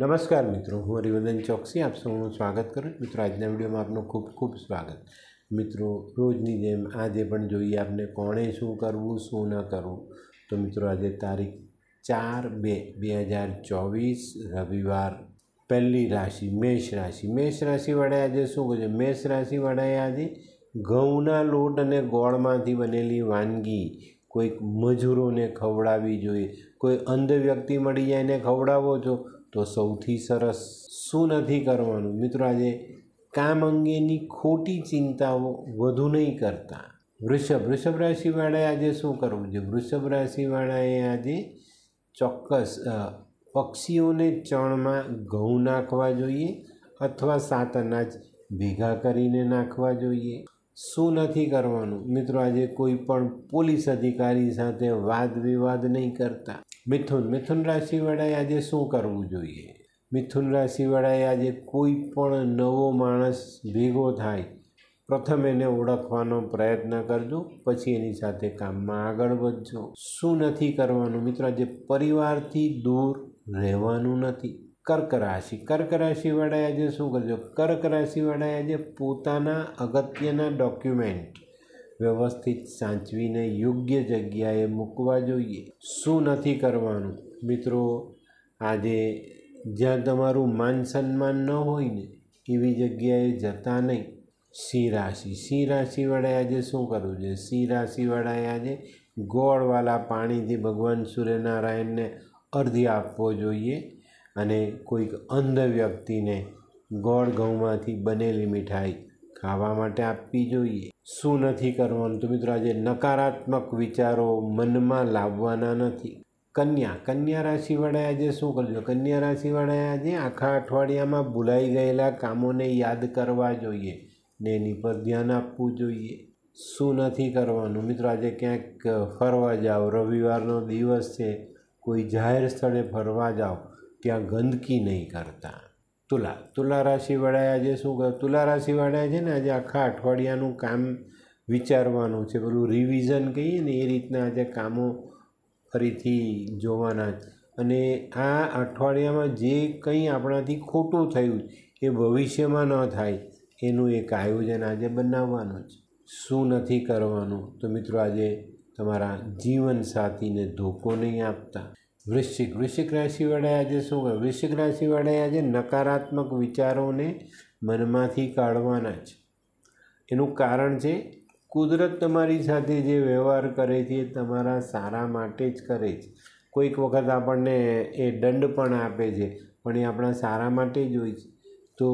નમસ્કાર મિત્રો હું હરિવંદન ચોકસી આપ સૌનું સ્વાગત કરું મિત્રો આજના વિડીયોમાં આપનું ખૂબ ખૂબ સ્વાગત મિત્રો રોજની જેમ આજે પણ જોઈએ આપને કોણે શું કરવું શું ન કરવું તો મિત્રો આજે તારીખ ચાર બે બે હજાર ચોવીસ રવિવાર પહેલી રાશિ મેષ રાશિ મેષ રાશિવાળાએ આજે શું કહ્યું મેષ રાશિવાળાએ આજે ઘઉંના લોટ અને ગોળમાંથી બનેલી વાનગી કોઈક મજૂરોને ખવડાવવી જોઈએ કોઈ અંધ વ્યક્તિ મળી જાય એને ખવડાવો છો તો સૌથી સરસ શું નથી કરવાનું મિત્રો આજે કામ અંગેની ખોટી ચિંતાઓ વધુ નહીં કરતા વૃષભ વૃષભ રાશિવાળાએ આજે શું કરવું જોઈએ વૃષભ રાશિવાળાએ આજે ચોક્કસ પક્ષીઓને ચણમાં ઘઉં નાખવા જોઈએ અથવા સાત અનાજ ભેગા કરીને નાખવા જોઈએ શું નથી કરવાનું મિત્રો આજે કોઈ પણ પોલીસ અધિકારી સાથે વાદ વિવાદ નહીં કરતા મિથુન મિથુન રાશિવાળાએ આજે શું કરવું જોઈએ મિથુન રાશિવાળાએ આજે કોઈ પણ નવો માણસ ભેગો થાય પ્રથમ એને ઓળખવાનો પ્રયત્ન કરજો પછી એની સાથે કામમાં આગળ વધજો શું નથી કરવાનું મિત્રો આજે પરિવારથી દૂર રહેવાનું નથી કર્ક રાશિ કર્ક રાશિવાળાએ આજે શું કરજો કર્ક રાશિવાળાએ આજે પોતાના અગત્યના ડોક્યુમેન્ટ વ્યવસ્થિત સાચવીને યોગ્ય જગ્યાએ મૂકવા જોઈએ શું નથી કરવાનું મિત્રો આજે જ્યાં તમારું માન સન્માન ન હોય ને એવી જગ્યાએ જતા નહીં સિંહ રાશિ સિંહ રાશિવાળાએ આજે શું કરવું જોઈએ સિંહ રાશિવાળાએ આજે ગોળવાલા પાણીથી ભગવાન સૂર્યનારાયણને અર્ધ્ય આપવો જોઈએ અને કોઈક અંધ વ્યક્તિને ગોળ ઘઉંમાંથી બનેલી મીઠાઈ ખાવા માટે આપવી જોઈએ શું નથી કરવાનું તો મિત્રો આજે નકારાત્મક વિચારો મનમાં લાવવાના નથી કન્યા કન્યા રાશિવાળાએ આજે શું કરજો કન્યા રાશિવાળાએ આજે આખા અઠવાડિયામાં ભૂલાઈ ગયેલા કામોને યાદ કરવા જોઈએ ને એની પર ધ્યાન આપવું જોઈએ શું નથી કરવાનું મિત્રો આજે ક્યાંક ફરવા જાઓ રવિવારનો દિવસ છે કોઈ જાહેર સ્થળે ફરવા જાઓ ત્યાં ગંદકી નહીં કરતા તુલા તુલા રાશિવાળાએ આજે શું કહ્યું તુલા રાશિવાળાએ છે ને આજે આખા અઠવાડિયાનું કામ વિચારવાનું છે પેલું રિવિઝન કહીએ ને એ રીતના આજે કામો ફરીથી જોવાના અને આ અઠવાડિયામાં જે કંઈ આપણાથી ખોટું થયું એ ભવિષ્યમાં ન થાય એનું એક આયોજન આજે બનાવવાનું છે શું નથી કરવાનું તો મિત્રો આજે તમારા જીવનસાથીને ધોકો નહીં આપતા વૃશ્ચિક વૃશ્ચિક રાશિવાળા આજે શું હોય વૃશ્ચિક રાશિવાળાએ આજે નકારાત્મક વિચારોને મનમાંથી કાઢવાના છે એનું કારણ છે કુદરત તમારી સાથે જે વ્યવહાર કરે છે એ તમારા સારા માટે જ કરે છે કોઈક વખત આપણને એ દંડ પણ આપે છે પણ એ આપણા સારા માટે જ હોય છે તો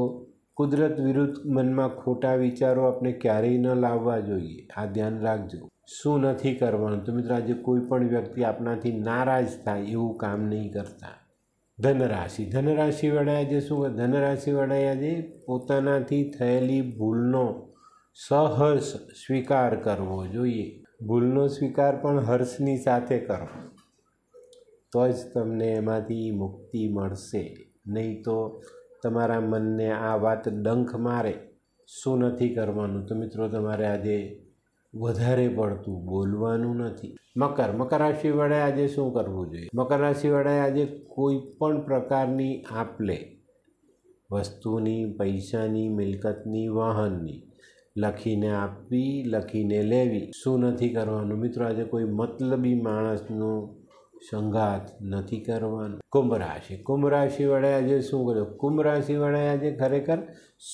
કુદરત વિરુદ્ધ મનમાં ખોટા વિચારો આપણે ક્યારેય ન લાવવા જોઈએ આ ધ્યાન રાખજો શું નથી કરવાનું તો મિત્રો આજે કોઈ પણ વ્યક્તિ આપણાથી નારાજ થાય એવું કામ નહીં કરતા ધનરાશિ ધનરાશિવાળા આજે શું ધનરાશિવાળા આજે પોતાનાથી થયેલી ભૂલનો સહર્ષ સ્વીકાર કરવો જોઈએ ભૂલનો સ્વીકાર પણ હર્ષની સાથે કરવો તો જ તમને એમાંથી મુક્તિ મળશે નહીં તો તમારા મનને આ વાત ડંખ મારે શું નથી કરવાનું તો મિત્રો તમારે આજે વધારે પડતું બોલવાનું નથી મકર મકર રાશિવાળાએ આજે શું કરવું જોઈએ મકર રાશિવાળાએ આજે કોઈ પણ પ્રકારની આપ લે વસ્તુની પૈસાની મિલકતની વાહનની લખીને આપવી લખીને લેવી શું નથી કરવાનું મિત્રો આજે કોઈ મતલબી માણસનો સંઘાત નથી કરવાનો કુંભ રાશિ કુંભ રાશિવાળાએ આજે શું કર્યું કુંભ રાશિવાળાએ આજે ખરેખર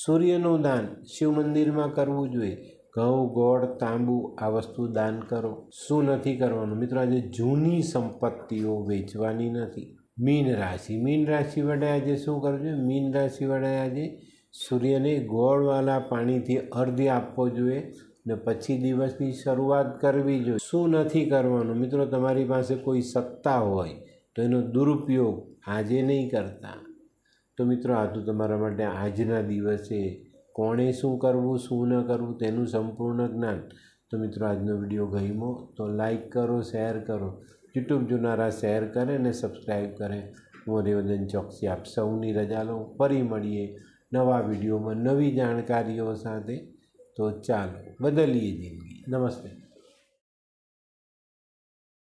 સૂર્યનું દાન શિવ મંદિરમાં કરવું જોઈએ ઘઉં ગોળ તાંબુ આ વસ્તુ દાન કરો શું નથી કરવાનું મિત્રો આજે જૂની સંપત્તિઓ વેચવાની નથી મીન રાશિ મીન રાશિ વડે આજે શું કરવું જોઈએ મીન રાશિ વડે આજે સૂર્યને ગોળવાળા પાણીથી અર્ધ્ય આપવો જોઈએ ને પછી દિવસની શરૂઆત કરવી જોઈએ શું નથી કરવાનું મિત્રો તમારી પાસે કોઈ સત્તા હોય તો એનો દુરુપયોગ આજે નહીં કરતા તો મિત્રો આ તો તમારા માટે આજના દિવસે કોણે શું કરવું શું ન કરવું તેનું સંપૂર્ણ જ્ઞાન તો મિત્રો આજનો વિડીયો ગમ્યો તો લાઇક કરો શેર કરો યુટ્યુબ જોનારા શેર કરે અને સબસ્ક્રાઈબ કરે હું રેવદન ચોકસી આપ સૌની રજા લો ફરી મળીએ નવા વિડીયોમાં નવી જાણકારીઓ સાથે તો ચાલો બદલીએ જિંદગી નમસ્તે